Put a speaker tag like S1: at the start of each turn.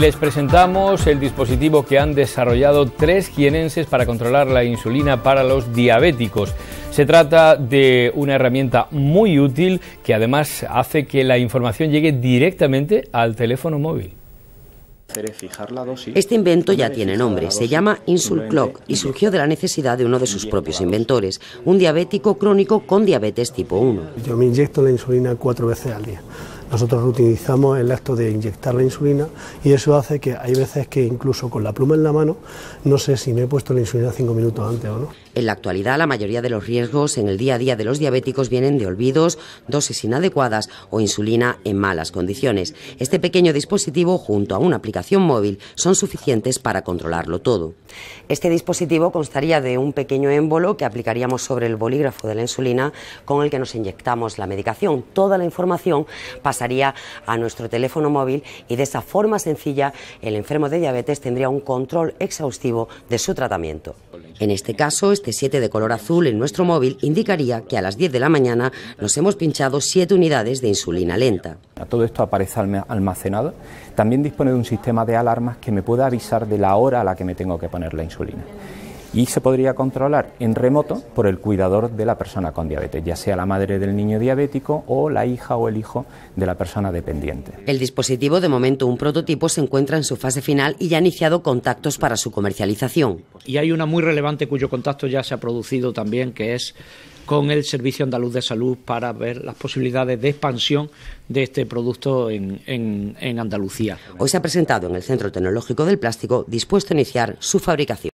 S1: les presentamos el dispositivo que han desarrollado tres jienenses para controlar la insulina para los diabéticos. Se trata de una herramienta muy útil que además hace que la información llegue directamente al teléfono móvil. Este invento ya tiene nombre, se llama InsulClock y surgió de la necesidad
S2: de uno de sus propios inventores, un diabético crónico con diabetes tipo 1.
S3: Yo me inyecto la insulina cuatro veces al día nosotros utilizamos el acto de inyectar la insulina y eso hace que hay veces que incluso con la pluma en la mano no sé si me he puesto la insulina cinco minutos antes o no.
S2: En la actualidad, la mayoría de los riesgos en el día a día de los diabéticos vienen de olvidos, dosis inadecuadas o insulina en malas condiciones. Este pequeño dispositivo, junto a una aplicación móvil, son suficientes para controlarlo todo. Este dispositivo constaría de un pequeño émbolo que aplicaríamos sobre el bolígrafo de la insulina con el que nos inyectamos la medicación. Toda la información pasaría a nuestro teléfono móvil y de esa forma sencilla el enfermo de diabetes tendría un control exhaustivo de su tratamiento. En este caso, este 7 de color azul en nuestro móvil indicaría que a las 10 de la mañana nos hemos pinchado
S4: 7 unidades de insulina lenta. Todo esto aparece almacenado. También dispone de un sistema de alarmas que me pueda avisar de la hora a la que me tengo que poner la insulina y se podría controlar en remoto por el cuidador de la persona con diabetes, ya sea la madre del niño diabético o la hija o el hijo de la persona dependiente. El dispositivo, de momento un prototipo, se encuentra en su fase final y ya ha iniciado contactos para su comercialización. Y hay una muy relevante cuyo contacto ya se ha producido también, que es con el Servicio Andaluz de Salud para ver las posibilidades de expansión de este producto en, en Andalucía. Hoy se ha presentado
S2: en el Centro Tecnológico del Plástico dispuesto a iniciar su fabricación.